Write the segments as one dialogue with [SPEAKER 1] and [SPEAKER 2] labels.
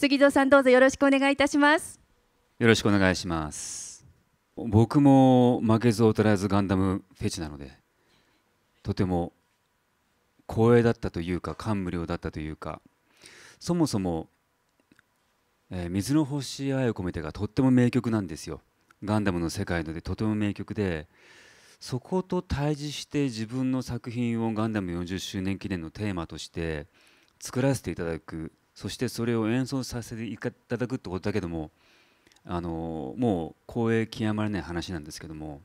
[SPEAKER 1] 杉蔵さんどうぞよろしくお願いいたしますよろしくお願いします僕も負けず劣らずガンダムフェチなのでとても光栄だったというか感無量だったというかそもそも、えー、水の星愛を込めて」がとっても名曲なんですよガンダムの世界のでとても名曲でそこと対峙して自分の作品をガンダム40周年記念のテーマとして作らせていただくそしてそれを演奏させていただくってことだけどもあのもう光栄極まれない話なんですけども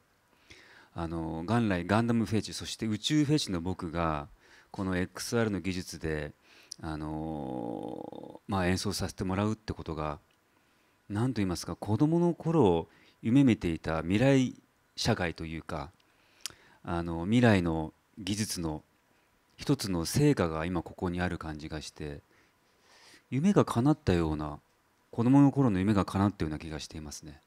[SPEAKER 1] あの元来ガンダムフェチそして宇宙フェチの僕がこの XR の技術であの、まあ、演奏させてもらうってことが何と言いますか子どもの頃夢見ていた未来社会というかあの未来の技術の一つの成果が今ここにある感じがして。夢が叶ったような子供の頃の夢が叶ったような気がしていますね。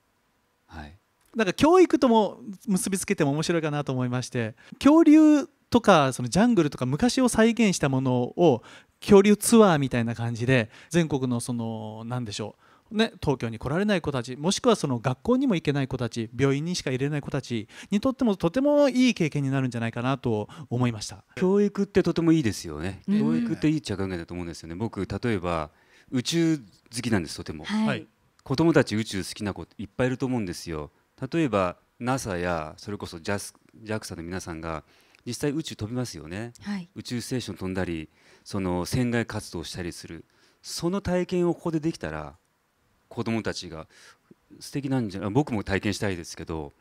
[SPEAKER 2] はい、なんか教育とも結びつけても面白いかなと思いまして恐竜とかそのジャングルとか昔を再現したものを恐竜ツアーみたいな感じで全国のその何でしょうね、東京に来られない子たちもしくはその学校にも行けない子たち病院にしか入れない子たちにとってもとてもいい経験になるんじゃないかなと思いました教育
[SPEAKER 1] ってとてもいいですよね、教育っていいっちゃ考えだと思うんですよね僕例えば宇宙好きなんですとても、はい、子供たち宇宙好きな子いっぱいいると思うんですよ例えば NASA やそれこそ JAXA の皆さんが実際宇宙飛びますよね、はい、宇宙ステーション飛んだりその船外活動したりするその体験をここでできたら子供たちが素敵なんじゃ僕も体験したいですけど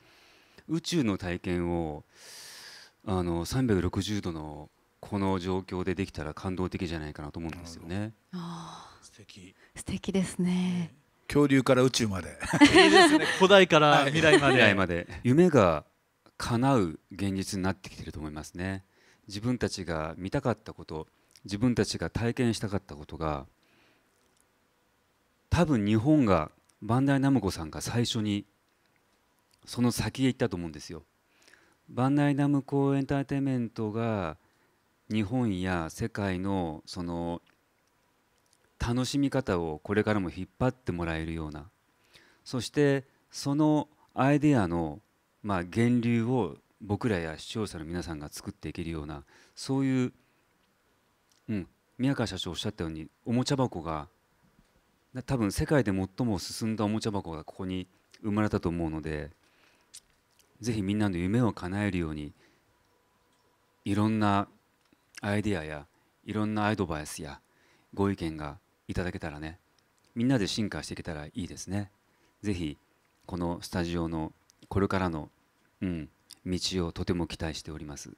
[SPEAKER 1] 宇宙の体験をあの360度のこの状況でできたら感動的じゃないかなと思うんですよね。
[SPEAKER 2] 素敵素敵ですね。
[SPEAKER 1] 恐竜から宇宙までね、
[SPEAKER 2] 古代から未来まで未来まで
[SPEAKER 1] 夢が叶う現実になってきてると思いますね自分たちが見たかったこと自分たちが体験したかったことが多分日本がバンダイナムコさんが最初にその先へ行ったと思うんですよ。バンダイナムコエンターテインメントが日本や世界のその楽しみ方をこれからも引っ張ってもらえるようなそしてそのアイデアのまあ源流を僕らや視聴者の皆さんが作っていけるようなそういう、うん、宮川社長おっしゃったようにおもちゃ箱が多分世界で最も進んだおもちゃ箱がここに生まれたと思うのでぜひみんなの夢を叶えるようにいろんなアイデアやいろんなアドバイスやご意見がいただけたらねみんなで進化していけたらいいですね。ぜひこのスタジオのこれからの、うん、道をとても期待しております。